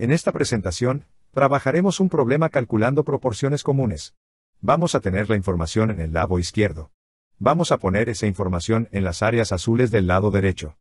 En esta presentación, trabajaremos un problema calculando proporciones comunes. Vamos a tener la información en el lado izquierdo. Vamos a poner esa información en las áreas azules del lado derecho.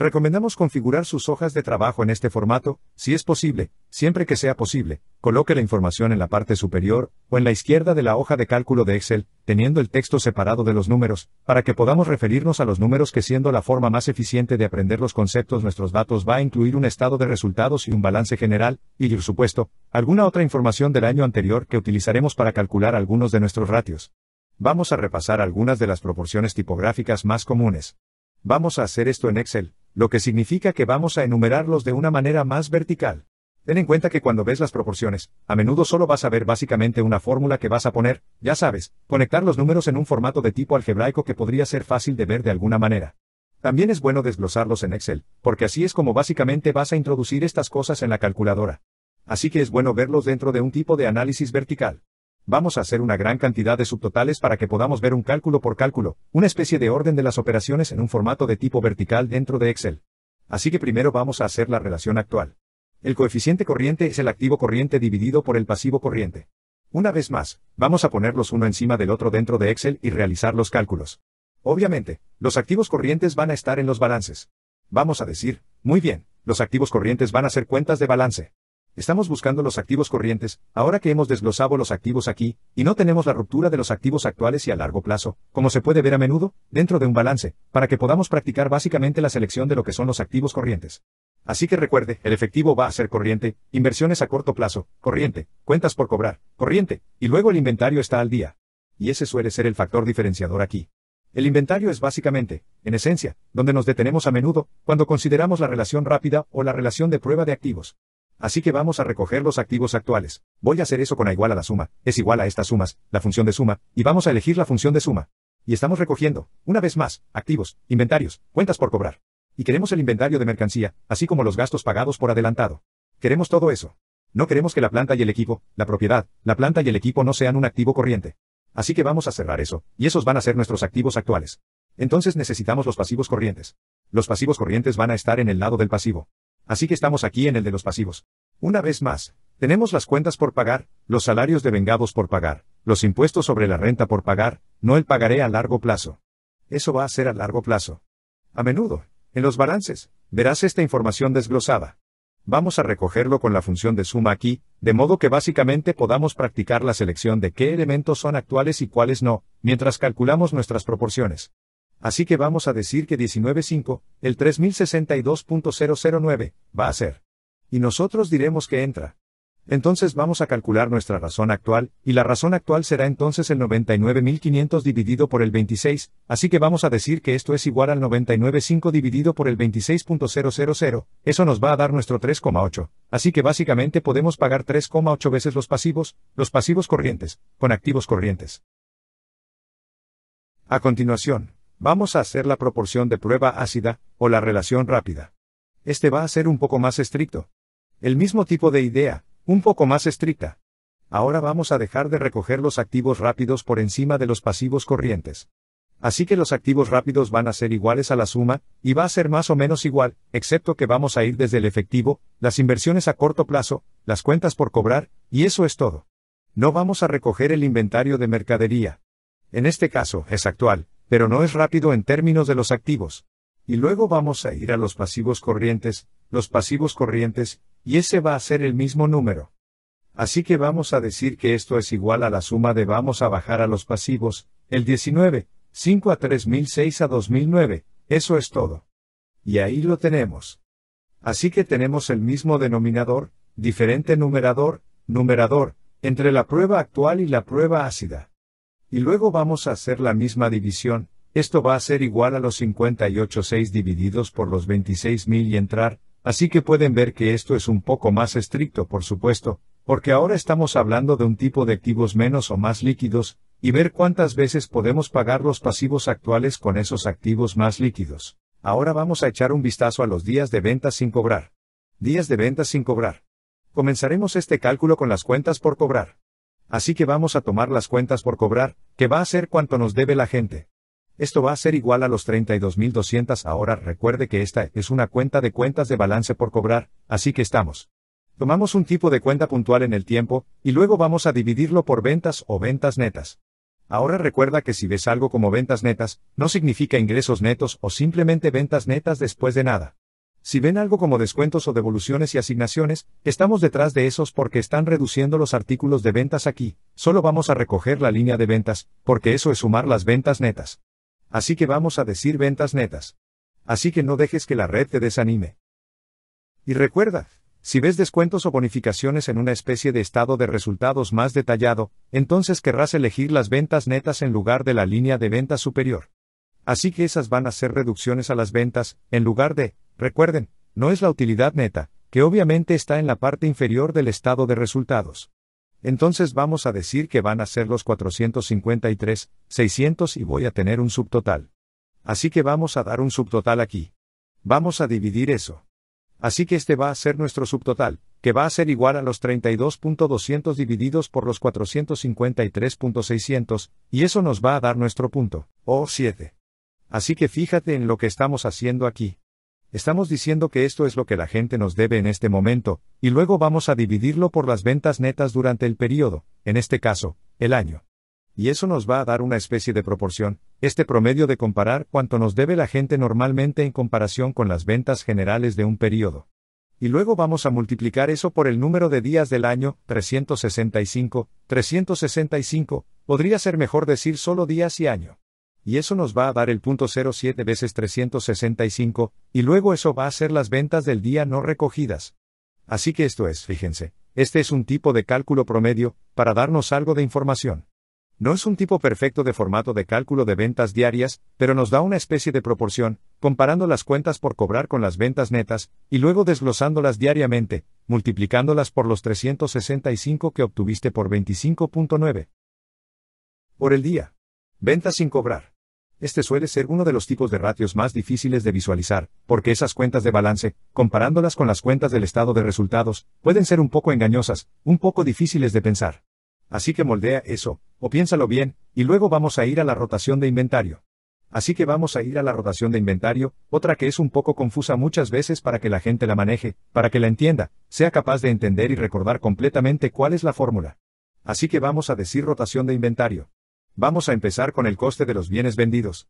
Recomendamos configurar sus hojas de trabajo en este formato, si es posible, siempre que sea posible, coloque la información en la parte superior o en la izquierda de la hoja de cálculo de Excel, teniendo el texto separado de los números, para que podamos referirnos a los números que siendo la forma más eficiente de aprender los conceptos nuestros datos va a incluir un estado de resultados y un balance general, y por supuesto, alguna otra información del año anterior que utilizaremos para calcular algunos de nuestros ratios. Vamos a repasar algunas de las proporciones tipográficas más comunes. Vamos a hacer esto en Excel lo que significa que vamos a enumerarlos de una manera más vertical. Ten en cuenta que cuando ves las proporciones, a menudo solo vas a ver básicamente una fórmula que vas a poner, ya sabes, conectar los números en un formato de tipo algebraico que podría ser fácil de ver de alguna manera. También es bueno desglosarlos en Excel, porque así es como básicamente vas a introducir estas cosas en la calculadora. Así que es bueno verlos dentro de un tipo de análisis vertical vamos a hacer una gran cantidad de subtotales para que podamos ver un cálculo por cálculo, una especie de orden de las operaciones en un formato de tipo vertical dentro de Excel. Así que primero vamos a hacer la relación actual. El coeficiente corriente es el activo corriente dividido por el pasivo corriente. Una vez más, vamos a ponerlos uno encima del otro dentro de Excel y realizar los cálculos. Obviamente, los activos corrientes van a estar en los balances. Vamos a decir, muy bien, los activos corrientes van a ser cuentas de balance. Estamos buscando los activos corrientes, ahora que hemos desglosado los activos aquí, y no tenemos la ruptura de los activos actuales y a largo plazo, como se puede ver a menudo, dentro de un balance, para que podamos practicar básicamente la selección de lo que son los activos corrientes. Así que recuerde, el efectivo va a ser corriente, inversiones a corto plazo, corriente, cuentas por cobrar, corriente, y luego el inventario está al día. Y ese suele ser el factor diferenciador aquí. El inventario es básicamente, en esencia, donde nos detenemos a menudo, cuando consideramos la relación rápida o la relación de prueba de activos. Así que vamos a recoger los activos actuales. Voy a hacer eso con a igual a la suma, es igual a estas sumas, la función de suma, y vamos a elegir la función de suma. Y estamos recogiendo, una vez más, activos, inventarios, cuentas por cobrar. Y queremos el inventario de mercancía, así como los gastos pagados por adelantado. Queremos todo eso. No queremos que la planta y el equipo, la propiedad, la planta y el equipo no sean un activo corriente. Así que vamos a cerrar eso, y esos van a ser nuestros activos actuales. Entonces necesitamos los pasivos corrientes. Los pasivos corrientes van a estar en el lado del pasivo. Así que estamos aquí en el de los pasivos. Una vez más, tenemos las cuentas por pagar, los salarios de vengados por pagar, los impuestos sobre la renta por pagar, no el pagaré a largo plazo. Eso va a ser a largo plazo. A menudo, en los balances, verás esta información desglosada. Vamos a recogerlo con la función de suma aquí, de modo que básicamente podamos practicar la selección de qué elementos son actuales y cuáles no, mientras calculamos nuestras proporciones. Así que vamos a decir que 19.5, el 3062.009, va a ser. Y nosotros diremos que entra. Entonces vamos a calcular nuestra razón actual, y la razón actual será entonces el 99.500 dividido por el 26, así que vamos a decir que esto es igual al 99.5 dividido por el 26.000, eso nos va a dar nuestro 3,8, así que básicamente podemos pagar 3,8 veces los pasivos, los pasivos corrientes, con activos corrientes. A continuación, Vamos a hacer la proporción de prueba ácida, o la relación rápida. Este va a ser un poco más estricto. El mismo tipo de idea, un poco más estricta. Ahora vamos a dejar de recoger los activos rápidos por encima de los pasivos corrientes. Así que los activos rápidos van a ser iguales a la suma, y va a ser más o menos igual, excepto que vamos a ir desde el efectivo, las inversiones a corto plazo, las cuentas por cobrar, y eso es todo. No vamos a recoger el inventario de mercadería. En este caso, es actual, pero no es rápido en términos de los activos. Y luego vamos a ir a los pasivos corrientes, los pasivos corrientes, y ese va a ser el mismo número. Así que vamos a decir que esto es igual a la suma de vamos a bajar a los pasivos, el 19, 5 a 3006 a 2009, eso es todo. Y ahí lo tenemos. Así que tenemos el mismo denominador, diferente numerador, numerador, entre la prueba actual y la prueba ácida y luego vamos a hacer la misma división, esto va a ser igual a los 58.6 divididos por los 26.000 y entrar, así que pueden ver que esto es un poco más estricto por supuesto, porque ahora estamos hablando de un tipo de activos menos o más líquidos, y ver cuántas veces podemos pagar los pasivos actuales con esos activos más líquidos. Ahora vamos a echar un vistazo a los días de venta sin cobrar. Días de venta sin cobrar. Comenzaremos este cálculo con las cuentas por cobrar. Así que vamos a tomar las cuentas por cobrar, que va a ser cuanto nos debe la gente. Esto va a ser igual a los 32.200 ahora, recuerde que esta es una cuenta de cuentas de balance por cobrar, así que estamos. Tomamos un tipo de cuenta puntual en el tiempo, y luego vamos a dividirlo por ventas o ventas netas. Ahora recuerda que si ves algo como ventas netas, no significa ingresos netos o simplemente ventas netas después de nada. Si ven algo como descuentos o devoluciones y asignaciones, estamos detrás de esos porque están reduciendo los artículos de ventas aquí, solo vamos a recoger la línea de ventas, porque eso es sumar las ventas netas. Así que vamos a decir ventas netas. Así que no dejes que la red te desanime. Y recuerda, si ves descuentos o bonificaciones en una especie de estado de resultados más detallado, entonces querrás elegir las ventas netas en lugar de la línea de ventas superior. Así que esas van a ser reducciones a las ventas, en lugar de, Recuerden, no es la utilidad neta, que obviamente está en la parte inferior del estado de resultados. Entonces vamos a decir que van a ser los 453,600 y voy a tener un subtotal. Así que vamos a dar un subtotal aquí. Vamos a dividir eso. Así que este va a ser nuestro subtotal, que va a ser igual a los 32.200 divididos por los 453.600, y eso nos va a dar nuestro punto, o 7. Así que fíjate en lo que estamos haciendo aquí. Estamos diciendo que esto es lo que la gente nos debe en este momento, y luego vamos a dividirlo por las ventas netas durante el periodo, en este caso, el año. Y eso nos va a dar una especie de proporción, este promedio de comparar cuánto nos debe la gente normalmente en comparación con las ventas generales de un periodo. Y luego vamos a multiplicar eso por el número de días del año, 365, 365, podría ser mejor decir solo días y año y eso nos va a dar el punto 07 veces 365, y luego eso va a ser las ventas del día no recogidas. Así que esto es, fíjense, este es un tipo de cálculo promedio, para darnos algo de información. No es un tipo perfecto de formato de cálculo de ventas diarias, pero nos da una especie de proporción, comparando las cuentas por cobrar con las ventas netas, y luego desglosándolas diariamente, multiplicándolas por los 365 que obtuviste por 25.9. Por el día. Ventas sin cobrar. Este suele ser uno de los tipos de ratios más difíciles de visualizar, porque esas cuentas de balance, comparándolas con las cuentas del estado de resultados, pueden ser un poco engañosas, un poco difíciles de pensar. Así que moldea eso, o piénsalo bien, y luego vamos a ir a la rotación de inventario. Así que vamos a ir a la rotación de inventario, otra que es un poco confusa muchas veces para que la gente la maneje, para que la entienda, sea capaz de entender y recordar completamente cuál es la fórmula. Así que vamos a decir rotación de inventario. Vamos a empezar con el coste de los bienes vendidos.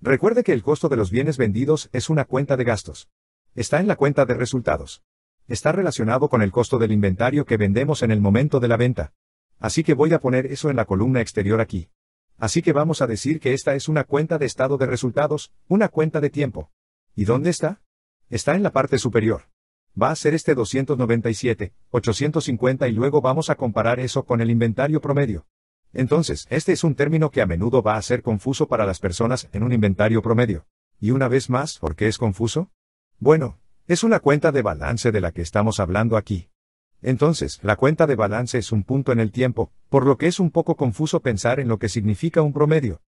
Recuerde que el costo de los bienes vendidos es una cuenta de gastos. Está en la cuenta de resultados. Está relacionado con el costo del inventario que vendemos en el momento de la venta. Así que voy a poner eso en la columna exterior aquí. Así que vamos a decir que esta es una cuenta de estado de resultados, una cuenta de tiempo. ¿Y dónde está? Está en la parte superior. Va a ser este 297, 850 y luego vamos a comparar eso con el inventario promedio. Entonces, este es un término que a menudo va a ser confuso para las personas en un inventario promedio. Y una vez más, ¿por qué es confuso? Bueno, es una cuenta de balance de la que estamos hablando aquí. Entonces, la cuenta de balance es un punto en el tiempo, por lo que es un poco confuso pensar en lo que significa un promedio.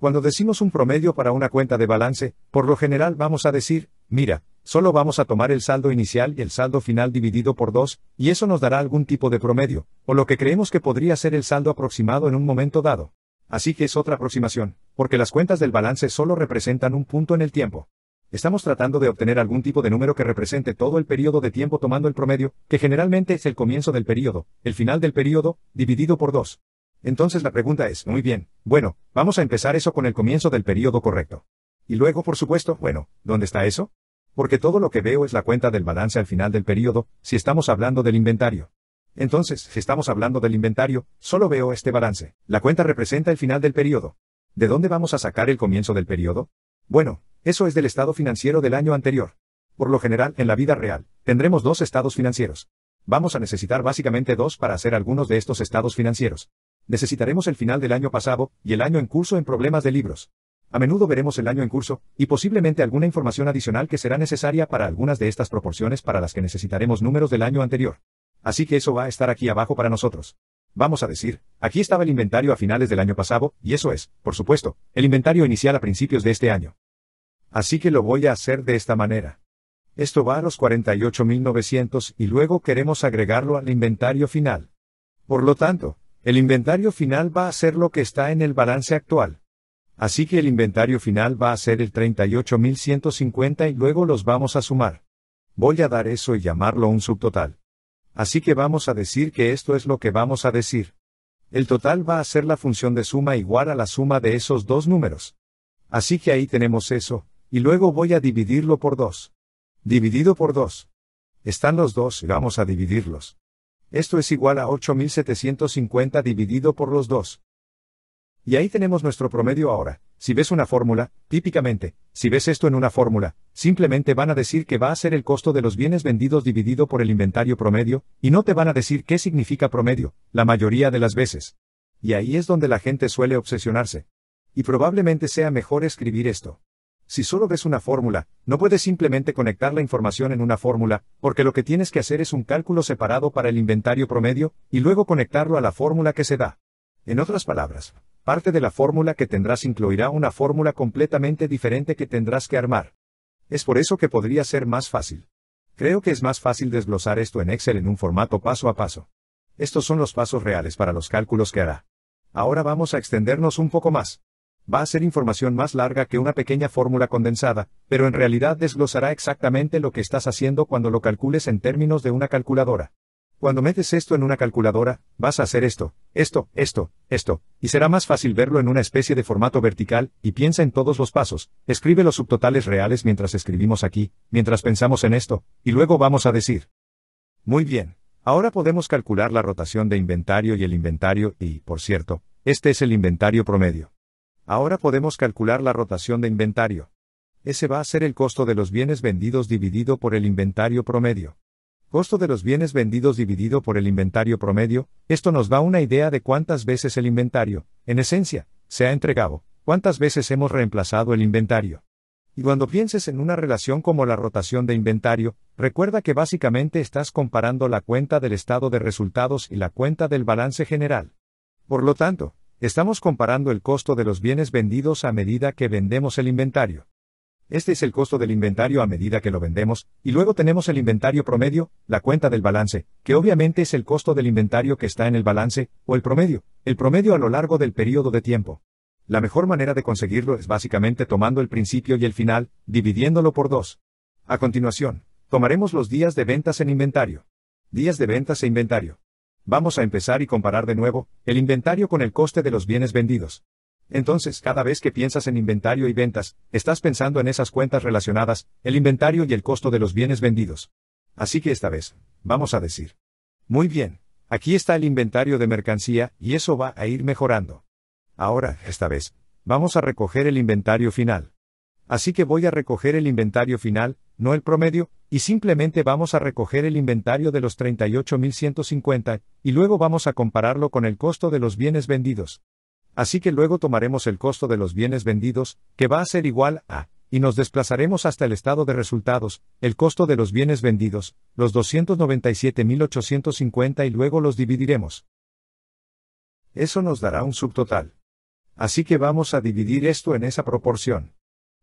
Cuando decimos un promedio para una cuenta de balance, por lo general vamos a decir, Mira, solo vamos a tomar el saldo inicial y el saldo final dividido por 2, y eso nos dará algún tipo de promedio, o lo que creemos que podría ser el saldo aproximado en un momento dado. Así que es otra aproximación, porque las cuentas del balance solo representan un punto en el tiempo. Estamos tratando de obtener algún tipo de número que represente todo el periodo de tiempo tomando el promedio, que generalmente es el comienzo del periodo, el final del periodo, dividido por 2. Entonces la pregunta es, muy bien, bueno, vamos a empezar eso con el comienzo del periodo correcto. Y luego, por supuesto, bueno, ¿dónde está eso? Porque todo lo que veo es la cuenta del balance al final del periodo, si estamos hablando del inventario. Entonces, si estamos hablando del inventario, solo veo este balance. La cuenta representa el final del periodo. ¿De dónde vamos a sacar el comienzo del periodo? Bueno, eso es del estado financiero del año anterior. Por lo general, en la vida real, tendremos dos estados financieros. Vamos a necesitar básicamente dos para hacer algunos de estos estados financieros. Necesitaremos el final del año pasado y el año en curso en problemas de libros. A menudo veremos el año en curso, y posiblemente alguna información adicional que será necesaria para algunas de estas proporciones para las que necesitaremos números del año anterior. Así que eso va a estar aquí abajo para nosotros. Vamos a decir, aquí estaba el inventario a finales del año pasado, y eso es, por supuesto, el inventario inicial a principios de este año. Así que lo voy a hacer de esta manera. Esto va a los 48.900 y luego queremos agregarlo al inventario final. Por lo tanto, el inventario final va a ser lo que está en el balance actual. Así que el inventario final va a ser el 38.150 y luego los vamos a sumar. Voy a dar eso y llamarlo un subtotal. Así que vamos a decir que esto es lo que vamos a decir. El total va a ser la función de suma igual a la suma de esos dos números. Así que ahí tenemos eso, y luego voy a dividirlo por 2. Dividido por 2. Están los dos y vamos a dividirlos. Esto es igual a 8750 dividido por los dos. Y ahí tenemos nuestro promedio ahora. Si ves una fórmula, típicamente, si ves esto en una fórmula, simplemente van a decir que va a ser el costo de los bienes vendidos dividido por el inventario promedio, y no te van a decir qué significa promedio, la mayoría de las veces. Y ahí es donde la gente suele obsesionarse. Y probablemente sea mejor escribir esto. Si solo ves una fórmula, no puedes simplemente conectar la información en una fórmula, porque lo que tienes que hacer es un cálculo separado para el inventario promedio, y luego conectarlo a la fórmula que se da. En otras palabras, Parte de la fórmula que tendrás incluirá una fórmula completamente diferente que tendrás que armar. Es por eso que podría ser más fácil. Creo que es más fácil desglosar esto en Excel en un formato paso a paso. Estos son los pasos reales para los cálculos que hará. Ahora vamos a extendernos un poco más. Va a ser información más larga que una pequeña fórmula condensada, pero en realidad desglosará exactamente lo que estás haciendo cuando lo calcules en términos de una calculadora. Cuando metes esto en una calculadora, vas a hacer esto, esto, esto, esto, y será más fácil verlo en una especie de formato vertical, y piensa en todos los pasos, escribe los subtotales reales mientras escribimos aquí, mientras pensamos en esto, y luego vamos a decir. Muy bien, ahora podemos calcular la rotación de inventario y el inventario, y, por cierto, este es el inventario promedio. Ahora podemos calcular la rotación de inventario. Ese va a ser el costo de los bienes vendidos dividido por el inventario promedio. Costo de los bienes vendidos dividido por el inventario promedio, esto nos da una idea de cuántas veces el inventario, en esencia, se ha entregado, cuántas veces hemos reemplazado el inventario. Y cuando pienses en una relación como la rotación de inventario, recuerda que básicamente estás comparando la cuenta del estado de resultados y la cuenta del balance general. Por lo tanto, estamos comparando el costo de los bienes vendidos a medida que vendemos el inventario. Este es el costo del inventario a medida que lo vendemos, y luego tenemos el inventario promedio, la cuenta del balance, que obviamente es el costo del inventario que está en el balance, o el promedio, el promedio a lo largo del periodo de tiempo. La mejor manera de conseguirlo es básicamente tomando el principio y el final, dividiéndolo por dos. A continuación, tomaremos los días de ventas en inventario. Días de ventas e inventario. Vamos a empezar y comparar de nuevo, el inventario con el coste de los bienes vendidos. Entonces, cada vez que piensas en inventario y ventas, estás pensando en esas cuentas relacionadas, el inventario y el costo de los bienes vendidos. Así que esta vez, vamos a decir. Muy bien, aquí está el inventario de mercancía, y eso va a ir mejorando. Ahora, esta vez, vamos a recoger el inventario final. Así que voy a recoger el inventario final, no el promedio, y simplemente vamos a recoger el inventario de los 38.150, y luego vamos a compararlo con el costo de los bienes vendidos. Así que luego tomaremos el costo de los bienes vendidos, que va a ser igual a, y nos desplazaremos hasta el estado de resultados, el costo de los bienes vendidos, los 297.850 y luego los dividiremos. Eso nos dará un subtotal. Así que vamos a dividir esto en esa proporción.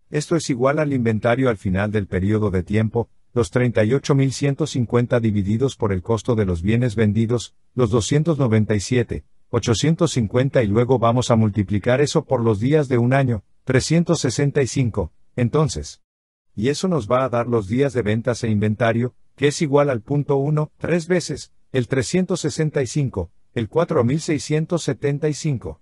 Esto es igual al inventario al final del periodo de tiempo, los 38.150 divididos por el costo de los bienes vendidos, los 297, 850 y luego vamos a multiplicar eso por los días de un año, 365, entonces. Y eso nos va a dar los días de ventas e inventario, que es igual al punto 1, 3 veces, el 365, el 4675.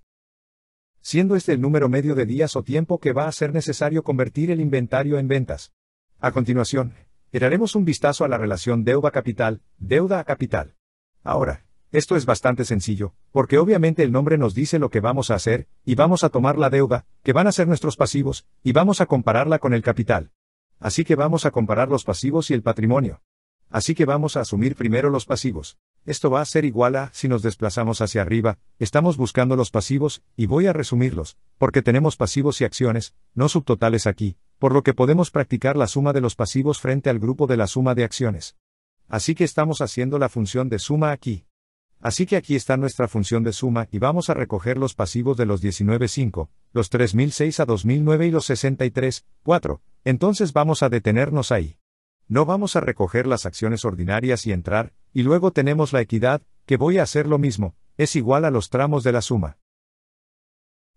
Siendo este el número medio de días o tiempo que va a ser necesario convertir el inventario en ventas. A continuación, daremos un vistazo a la relación deuda capital, deuda a capital. Ahora, esto es bastante sencillo, porque obviamente el nombre nos dice lo que vamos a hacer, y vamos a tomar la deuda, que van a ser nuestros pasivos, y vamos a compararla con el capital. Así que vamos a comparar los pasivos y el patrimonio. Así que vamos a asumir primero los pasivos. Esto va a ser igual a, si nos desplazamos hacia arriba, estamos buscando los pasivos, y voy a resumirlos, porque tenemos pasivos y acciones, no subtotales aquí, por lo que podemos practicar la suma de los pasivos frente al grupo de la suma de acciones. Así que estamos haciendo la función de suma aquí. Así que aquí está nuestra función de suma y vamos a recoger los pasivos de los 19.5, los 3006 a 2009 y los 63.4. Entonces vamos a detenernos ahí. No vamos a recoger las acciones ordinarias y entrar, y luego tenemos la equidad, que voy a hacer lo mismo, es igual a los tramos de la suma.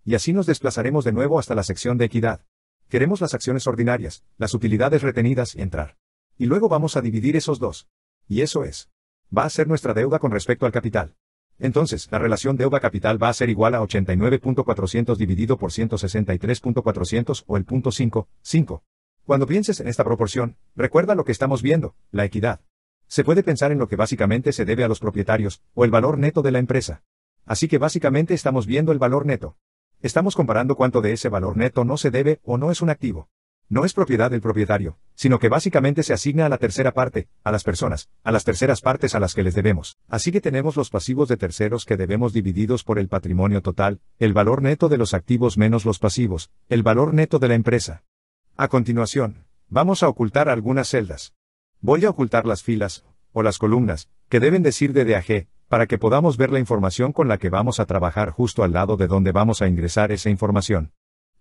Y así nos desplazaremos de nuevo hasta la sección de equidad. Queremos las acciones ordinarias, las utilidades retenidas y entrar. Y luego vamos a dividir esos dos. Y eso es va a ser nuestra deuda con respecto al capital. Entonces, la relación deuda-capital va a ser igual a 89.400 dividido por 163.400 o el punto Cuando pienses en esta proporción, recuerda lo que estamos viendo, la equidad. Se puede pensar en lo que básicamente se debe a los propietarios, o el valor neto de la empresa. Así que básicamente estamos viendo el valor neto. Estamos comparando cuánto de ese valor neto no se debe o no es un activo no es propiedad del propietario, sino que básicamente se asigna a la tercera parte, a las personas, a las terceras partes a las que les debemos. Así que tenemos los pasivos de terceros que debemos divididos por el patrimonio total, el valor neto de los activos menos los pasivos, el valor neto de la empresa. A continuación, vamos a ocultar algunas celdas. Voy a ocultar las filas, o las columnas, que deben decir de a G, para que podamos ver la información con la que vamos a trabajar justo al lado de donde vamos a ingresar esa información.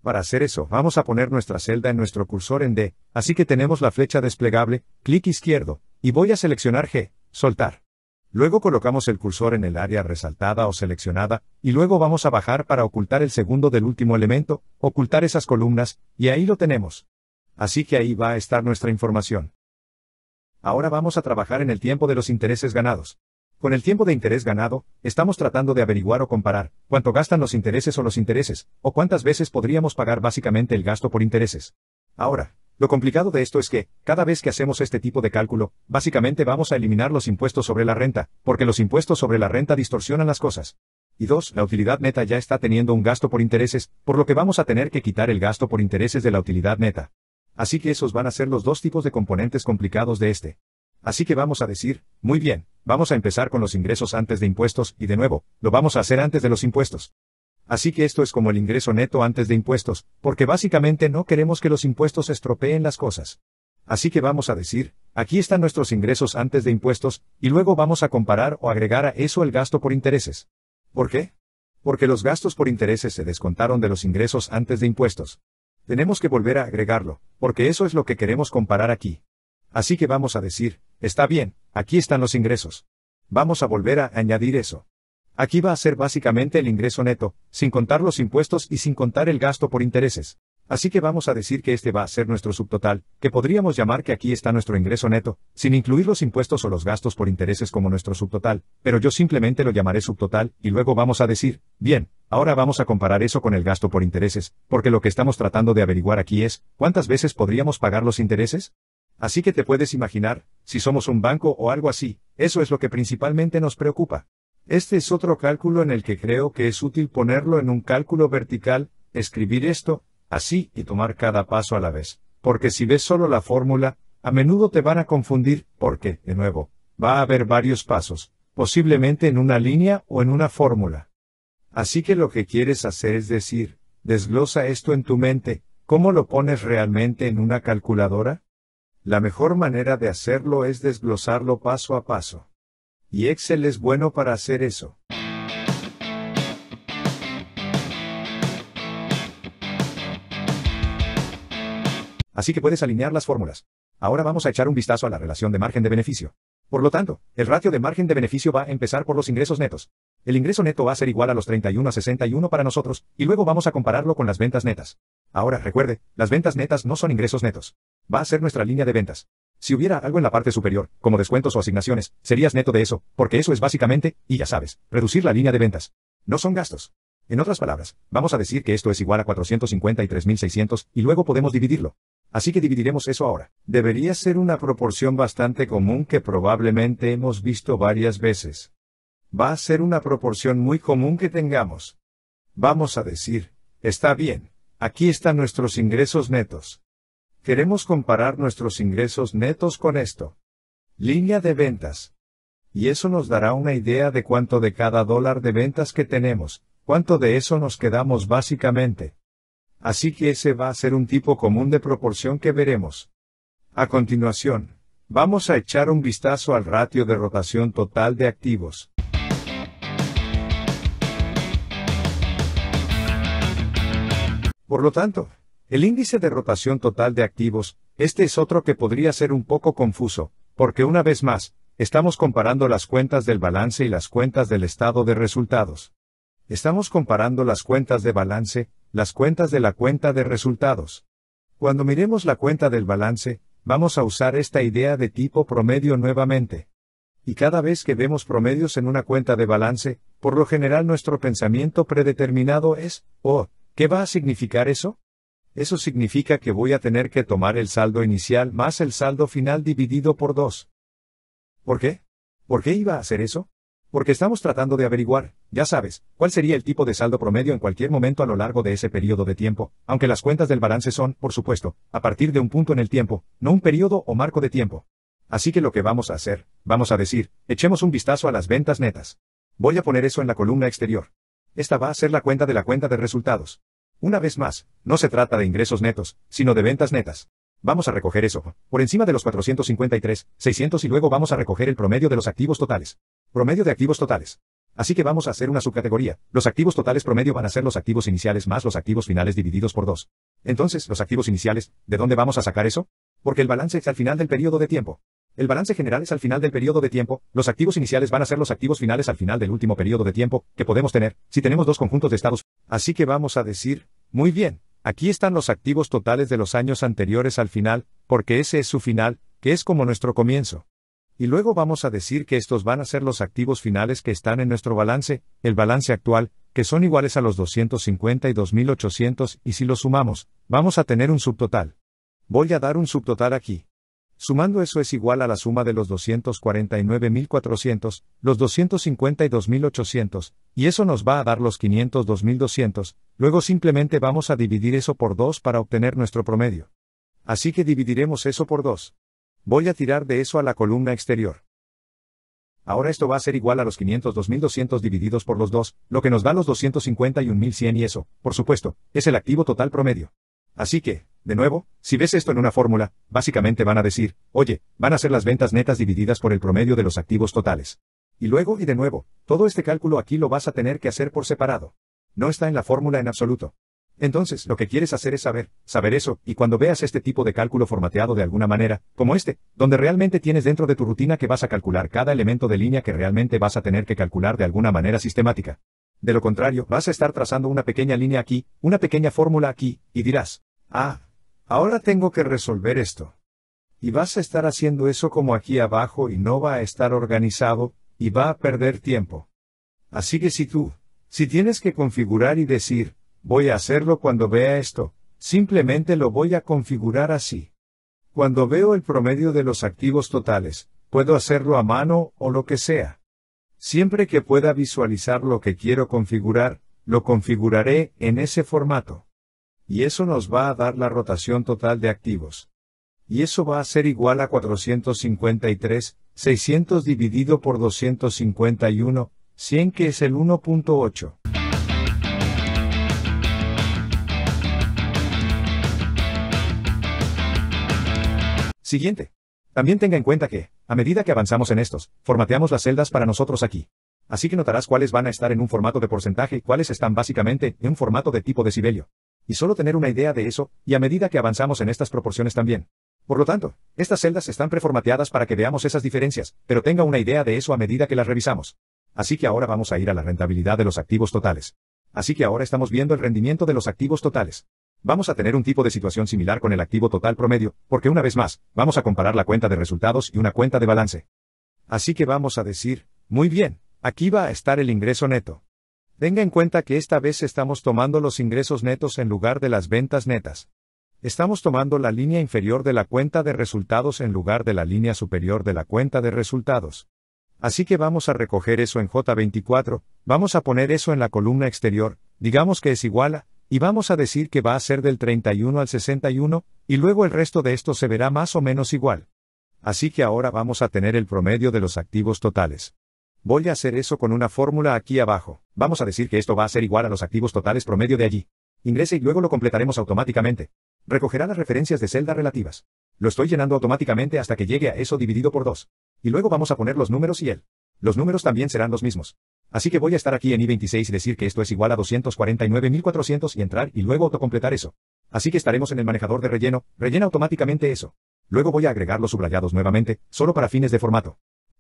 Para hacer eso, vamos a poner nuestra celda en nuestro cursor en D, así que tenemos la flecha desplegable, clic izquierdo, y voy a seleccionar G, soltar. Luego colocamos el cursor en el área resaltada o seleccionada, y luego vamos a bajar para ocultar el segundo del último elemento, ocultar esas columnas, y ahí lo tenemos. Así que ahí va a estar nuestra información. Ahora vamos a trabajar en el tiempo de los intereses ganados. Con el tiempo de interés ganado, estamos tratando de averiguar o comparar cuánto gastan los intereses o los intereses, o cuántas veces podríamos pagar básicamente el gasto por intereses. Ahora, lo complicado de esto es que, cada vez que hacemos este tipo de cálculo, básicamente vamos a eliminar los impuestos sobre la renta, porque los impuestos sobre la renta distorsionan las cosas. Y dos, La utilidad neta ya está teniendo un gasto por intereses, por lo que vamos a tener que quitar el gasto por intereses de la utilidad neta. Así que esos van a ser los dos tipos de componentes complicados de este. Así que vamos a decir, muy bien, vamos a empezar con los ingresos antes de impuestos, y de nuevo, lo vamos a hacer antes de los impuestos. Así que esto es como el ingreso neto antes de impuestos, porque básicamente no queremos que los impuestos estropeen las cosas. Así que vamos a decir, aquí están nuestros ingresos antes de impuestos, y luego vamos a comparar o agregar a eso el gasto por intereses. ¿Por qué? Porque los gastos por intereses se descontaron de los ingresos antes de impuestos. Tenemos que volver a agregarlo, porque eso es lo que queremos comparar aquí. Así que vamos a decir, está bien, aquí están los ingresos. Vamos a volver a añadir eso. Aquí va a ser básicamente el ingreso neto, sin contar los impuestos y sin contar el gasto por intereses. Así que vamos a decir que este va a ser nuestro subtotal, que podríamos llamar que aquí está nuestro ingreso neto, sin incluir los impuestos o los gastos por intereses como nuestro subtotal, pero yo simplemente lo llamaré subtotal, y luego vamos a decir, bien, ahora vamos a comparar eso con el gasto por intereses, porque lo que estamos tratando de averiguar aquí es, ¿cuántas veces podríamos pagar los intereses? Así que te puedes imaginar, si somos un banco o algo así, eso es lo que principalmente nos preocupa. Este es otro cálculo en el que creo que es útil ponerlo en un cálculo vertical, escribir esto, así, y tomar cada paso a la vez. Porque si ves solo la fórmula, a menudo te van a confundir, porque, de nuevo, va a haber varios pasos, posiblemente en una línea o en una fórmula. Así que lo que quieres hacer es decir, desglosa esto en tu mente, ¿cómo lo pones realmente en una calculadora? La mejor manera de hacerlo es desglosarlo paso a paso. Y Excel es bueno para hacer eso. Así que puedes alinear las fórmulas. Ahora vamos a echar un vistazo a la relación de margen de beneficio. Por lo tanto, el ratio de margen de beneficio va a empezar por los ingresos netos. El ingreso neto va a ser igual a los 31 a 61 para nosotros, y luego vamos a compararlo con las ventas netas. Ahora recuerde, las ventas netas no son ingresos netos va a ser nuestra línea de ventas. Si hubiera algo en la parte superior, como descuentos o asignaciones, serías neto de eso, porque eso es básicamente, y ya sabes, reducir la línea de ventas. No son gastos. En otras palabras, vamos a decir que esto es igual a 453.600, y luego podemos dividirlo. Así que dividiremos eso ahora. Debería ser una proporción bastante común que probablemente hemos visto varias veces. Va a ser una proporción muy común que tengamos. Vamos a decir, está bien, aquí están nuestros ingresos netos. Queremos comparar nuestros ingresos netos con esto. Línea de ventas. Y eso nos dará una idea de cuánto de cada dólar de ventas que tenemos, cuánto de eso nos quedamos básicamente. Así que ese va a ser un tipo común de proporción que veremos. A continuación, vamos a echar un vistazo al ratio de rotación total de activos. Por lo tanto, el índice de rotación total de activos, este es otro que podría ser un poco confuso, porque una vez más, estamos comparando las cuentas del balance y las cuentas del estado de resultados. Estamos comparando las cuentas de balance, las cuentas de la cuenta de resultados. Cuando miremos la cuenta del balance, vamos a usar esta idea de tipo promedio nuevamente. Y cada vez que vemos promedios en una cuenta de balance, por lo general nuestro pensamiento predeterminado es, oh, ¿qué va a significar eso? Eso significa que voy a tener que tomar el saldo inicial más el saldo final dividido por 2. ¿Por qué? ¿Por qué iba a hacer eso? Porque estamos tratando de averiguar, ya sabes, cuál sería el tipo de saldo promedio en cualquier momento a lo largo de ese periodo de tiempo, aunque las cuentas del balance son, por supuesto, a partir de un punto en el tiempo, no un periodo o marco de tiempo. Así que lo que vamos a hacer, vamos a decir, echemos un vistazo a las ventas netas. Voy a poner eso en la columna exterior. Esta va a ser la cuenta de la cuenta de resultados. Una vez más, no se trata de ingresos netos, sino de ventas netas. Vamos a recoger eso, por encima de los 453, 600 y luego vamos a recoger el promedio de los activos totales. Promedio de activos totales. Así que vamos a hacer una subcategoría. Los activos totales promedio van a ser los activos iniciales más los activos finales divididos por 2. Entonces, los activos iniciales, ¿de dónde vamos a sacar eso? Porque el balance es al final del periodo de tiempo. El balance general es al final del periodo de tiempo, los activos iniciales van a ser los activos finales al final del último periodo de tiempo, que podemos tener, si tenemos dos conjuntos de estados. Así que vamos a decir, muy bien, aquí están los activos totales de los años anteriores al final, porque ese es su final, que es como nuestro comienzo. Y luego vamos a decir que estos van a ser los activos finales que están en nuestro balance, el balance actual, que son iguales a los 250 y 2800, y si los sumamos, vamos a tener un subtotal. Voy a dar un subtotal aquí. Sumando eso es igual a la suma de los 249.400, los 252.800, y eso nos va a dar los 502.200, luego simplemente vamos a dividir eso por 2 para obtener nuestro promedio. Así que dividiremos eso por 2. Voy a tirar de eso a la columna exterior. Ahora esto va a ser igual a los 502.200 divididos por los 2, lo que nos da los 251.100 y eso, por supuesto, es el activo total promedio. Así que, de nuevo, si ves esto en una fórmula, básicamente van a decir, oye, van a ser las ventas netas divididas por el promedio de los activos totales. Y luego y de nuevo, todo este cálculo aquí lo vas a tener que hacer por separado. No está en la fórmula en absoluto. Entonces, lo que quieres hacer es saber, saber eso, y cuando veas este tipo de cálculo formateado de alguna manera, como este, donde realmente tienes dentro de tu rutina que vas a calcular cada elemento de línea que realmente vas a tener que calcular de alguna manera sistemática. De lo contrario, vas a estar trazando una pequeña línea aquí, una pequeña fórmula aquí, y dirás, ah, Ahora tengo que resolver esto. Y vas a estar haciendo eso como aquí abajo y no va a estar organizado, y va a perder tiempo. Así que si tú, si tienes que configurar y decir, voy a hacerlo cuando vea esto, simplemente lo voy a configurar así. Cuando veo el promedio de los activos totales, puedo hacerlo a mano o lo que sea. Siempre que pueda visualizar lo que quiero configurar, lo configuraré en ese formato y eso nos va a dar la rotación total de activos. Y eso va a ser igual a 453, 600 dividido por 251, 100 que es el 1.8. Siguiente. También tenga en cuenta que, a medida que avanzamos en estos, formateamos las celdas para nosotros aquí. Así que notarás cuáles van a estar en un formato de porcentaje y cuáles están básicamente en un formato de tipo decibelio y solo tener una idea de eso, y a medida que avanzamos en estas proporciones también. Por lo tanto, estas celdas están preformateadas para que veamos esas diferencias, pero tenga una idea de eso a medida que las revisamos. Así que ahora vamos a ir a la rentabilidad de los activos totales. Así que ahora estamos viendo el rendimiento de los activos totales. Vamos a tener un tipo de situación similar con el activo total promedio, porque una vez más, vamos a comparar la cuenta de resultados y una cuenta de balance. Así que vamos a decir, muy bien, aquí va a estar el ingreso neto. Tenga en cuenta que esta vez estamos tomando los ingresos netos en lugar de las ventas netas. Estamos tomando la línea inferior de la cuenta de resultados en lugar de la línea superior de la cuenta de resultados. Así que vamos a recoger eso en J24, vamos a poner eso en la columna exterior, digamos que es igual a, y vamos a decir que va a ser del 31 al 61, y luego el resto de esto se verá más o menos igual. Así que ahora vamos a tener el promedio de los activos totales. Voy a hacer eso con una fórmula aquí abajo. Vamos a decir que esto va a ser igual a los activos totales promedio de allí. Ingrese y luego lo completaremos automáticamente. Recogerá las referencias de celda relativas. Lo estoy llenando automáticamente hasta que llegue a eso dividido por 2. Y luego vamos a poner los números y él. Los números también serán los mismos. Así que voy a estar aquí en I26 y decir que esto es igual a 249.400 y entrar y luego autocompletar eso. Así que estaremos en el manejador de relleno, rellena automáticamente eso. Luego voy a agregar los subrayados nuevamente, solo para fines de formato.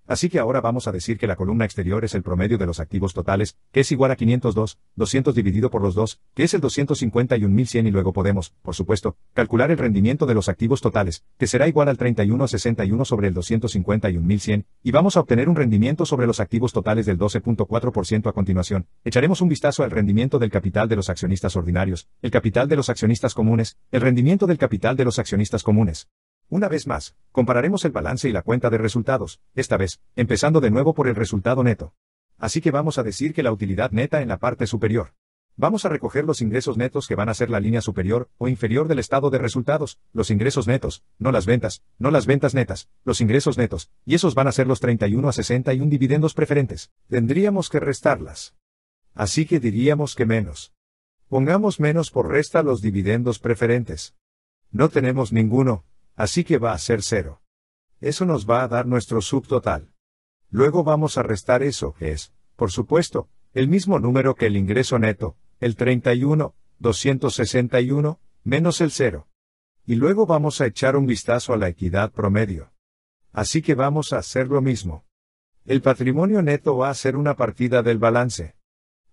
Así que ahora vamos a decir que la columna exterior es el promedio de los activos totales, que es igual a 502, 200 dividido por los 2, que es el 251.100 y luego podemos, por supuesto, calcular el rendimiento de los activos totales, que será igual al 31,61 sobre el 251.100, y vamos a obtener un rendimiento sobre los activos totales del 12.4% a continuación. Echaremos un vistazo al rendimiento del capital de los accionistas ordinarios, el capital de los accionistas comunes, el rendimiento del capital de los accionistas comunes. Una vez más, compararemos el balance y la cuenta de resultados, esta vez, empezando de nuevo por el resultado neto. Así que vamos a decir que la utilidad neta en la parte superior. Vamos a recoger los ingresos netos que van a ser la línea superior o inferior del estado de resultados, los ingresos netos, no las ventas, no las ventas netas, los ingresos netos, y esos van a ser los 31 a 61 dividendos preferentes. Tendríamos que restarlas. Así que diríamos que menos. Pongamos menos por resta los dividendos preferentes. No tenemos ninguno, Así que va a ser cero. Eso nos va a dar nuestro subtotal. Luego vamos a restar eso, que es, por supuesto, el mismo número que el ingreso neto, el 31, 261, menos el cero. Y luego vamos a echar un vistazo a la equidad promedio. Así que vamos a hacer lo mismo. El patrimonio neto va a ser una partida del balance.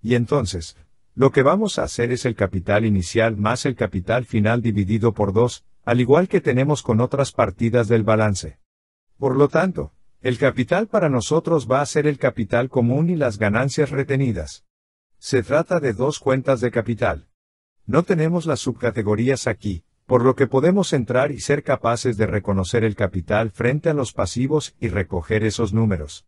Y entonces, lo que vamos a hacer es el capital inicial más el capital final dividido por dos, al igual que tenemos con otras partidas del balance. Por lo tanto, el capital para nosotros va a ser el capital común y las ganancias retenidas. Se trata de dos cuentas de capital. No tenemos las subcategorías aquí, por lo que podemos entrar y ser capaces de reconocer el capital frente a los pasivos y recoger esos números.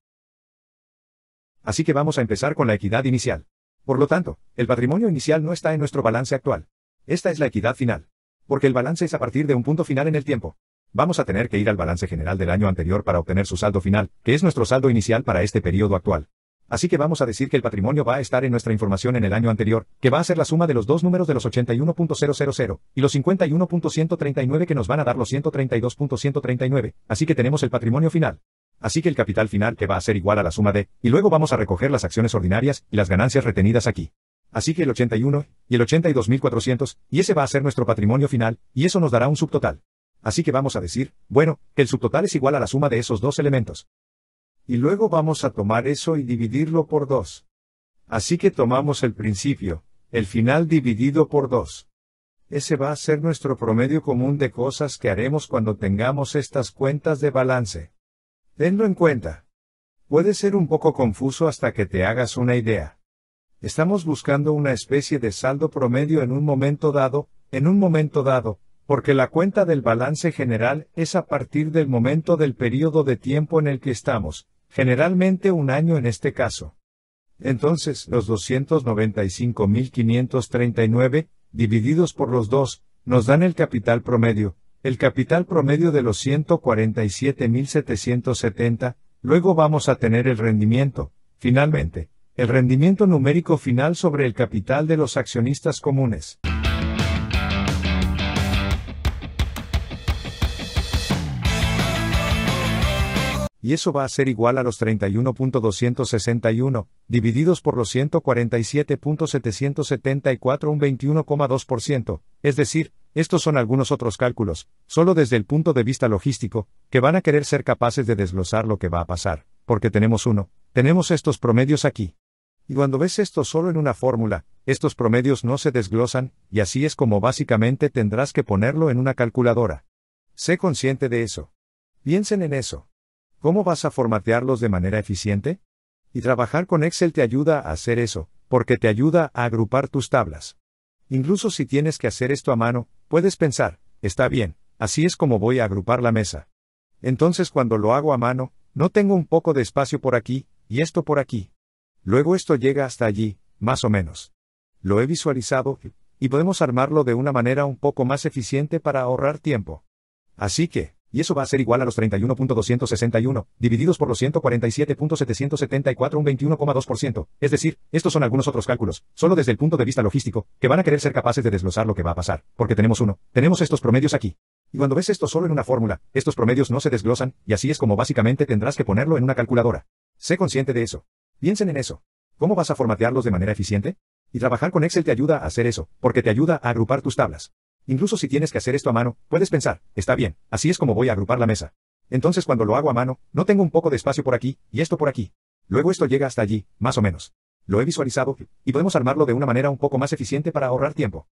Así que vamos a empezar con la equidad inicial. Por lo tanto, el patrimonio inicial no está en nuestro balance actual. Esta es la equidad final. Porque el balance es a partir de un punto final en el tiempo. Vamos a tener que ir al balance general del año anterior para obtener su saldo final, que es nuestro saldo inicial para este periodo actual. Así que vamos a decir que el patrimonio va a estar en nuestra información en el año anterior, que va a ser la suma de los dos números de los 81.000 y los 51.139 que nos van a dar los 132.139, así que tenemos el patrimonio final. Así que el capital final que va a ser igual a la suma de, y luego vamos a recoger las acciones ordinarias y las ganancias retenidas aquí. Así que el 81, y el 82.400, y ese va a ser nuestro patrimonio final, y eso nos dará un subtotal. Así que vamos a decir, bueno, que el subtotal es igual a la suma de esos dos elementos. Y luego vamos a tomar eso y dividirlo por dos. Así que tomamos el principio, el final dividido por dos. Ese va a ser nuestro promedio común de cosas que haremos cuando tengamos estas cuentas de balance. Tenlo en cuenta. Puede ser un poco confuso hasta que te hagas una idea. Estamos buscando una especie de saldo promedio en un momento dado, en un momento dado, porque la cuenta del balance general es a partir del momento del periodo de tiempo en el que estamos, generalmente un año en este caso. Entonces, los 295.539, divididos por los dos, nos dan el capital promedio, el capital promedio de los 147.770, luego vamos a tener el rendimiento, finalmente, el rendimiento numérico final sobre el capital de los accionistas comunes. y eso va a ser igual a los 31.261, divididos por los 147.774, un 21,2%, es decir, estos son algunos otros cálculos, solo desde el punto de vista logístico, que van a querer ser capaces de desglosar lo que va a pasar, porque tenemos uno, tenemos estos promedios aquí. Y cuando ves esto solo en una fórmula, estos promedios no se desglosan, y así es como básicamente tendrás que ponerlo en una calculadora. Sé consciente de eso. Piensen en eso. ¿Cómo vas a formatearlos de manera eficiente? Y trabajar con Excel te ayuda a hacer eso, porque te ayuda a agrupar tus tablas. Incluso si tienes que hacer esto a mano, puedes pensar, está bien, así es como voy a agrupar la mesa. Entonces cuando lo hago a mano, no tengo un poco de espacio por aquí, y esto por aquí. Luego esto llega hasta allí, más o menos. Lo he visualizado, y podemos armarlo de una manera un poco más eficiente para ahorrar tiempo. Así que, y eso va a ser igual a los 31.261, divididos por los 147.774 un 21,2%, es decir, estos son algunos otros cálculos, solo desde el punto de vista logístico, que van a querer ser capaces de desglosar lo que va a pasar, porque tenemos uno, tenemos estos promedios aquí. Y cuando ves esto solo en una fórmula, estos promedios no se desglosan, y así es como básicamente tendrás que ponerlo en una calculadora. Sé consciente de eso. Piensen en eso. ¿Cómo vas a formatearlos de manera eficiente? Y trabajar con Excel te ayuda a hacer eso, porque te ayuda a agrupar tus tablas. Incluso si tienes que hacer esto a mano, puedes pensar, está bien, así es como voy a agrupar la mesa. Entonces cuando lo hago a mano, no tengo un poco de espacio por aquí, y esto por aquí. Luego esto llega hasta allí, más o menos. Lo he visualizado, y podemos armarlo de una manera un poco más eficiente para ahorrar tiempo.